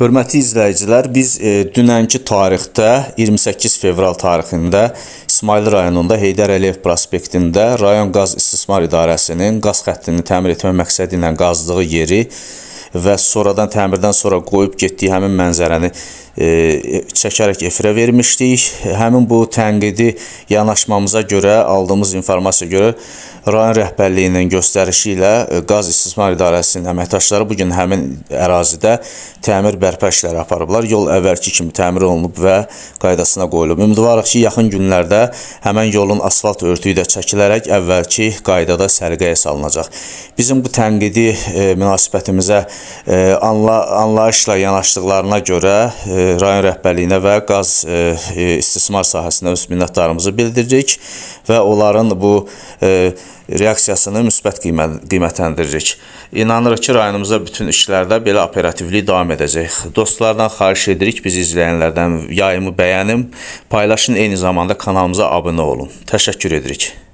Hörmətli izləyicilər, biz e, dünənki tarixdə 28 fevral tarixində İsmail rayonunda Heydər Əliyev prospektində rayon qaz istismar idarəsinin qaz xəttini təmir etmə məqsədi ilə qazdığı yeri və sonradan təmirdən sonra qoyub getdiyi həmin mənzərəni E, çəkərək efirə vermişdik. Həmin bu tənqidi yanaşmamıza görə, aldığımız informasiyaya görə rayon rəhbərliyinin göstərişi ilə e, Qaz İstismar İdarəsinin əməkdaşları bu gün həmin ərazidə təmir bərpa işləri aparıblar. Yol əvvəlki kimi təmir olunub və qaydasına qoyulub. Ümidvarıq ki, yaxın günlərdə həmin yolun asfalt örtüyü də çəkilərək əvvəlki qaydada sərqəyə salınacaq. Bizim bu tənqidi e, münasibətimizə e, anla, anlayışla yanaşdıqlarına görə e, rayon rəhbərliyinə və qaz e, istismar sahəsinə öz minnətdarımızı bildiririk və onların bu e, reaksiyasını müsbət qiymətləndiririk. İnanırıq ki, rayonumuzda bütün işlərdə belə operativlik davam edəcək. Dostlardan xahiş edirik, bizi izləyənlərdən yayımı bəyənin, paylaşın, eyni zamanda kanalımıza abunə olun. Təşəkkür edirik.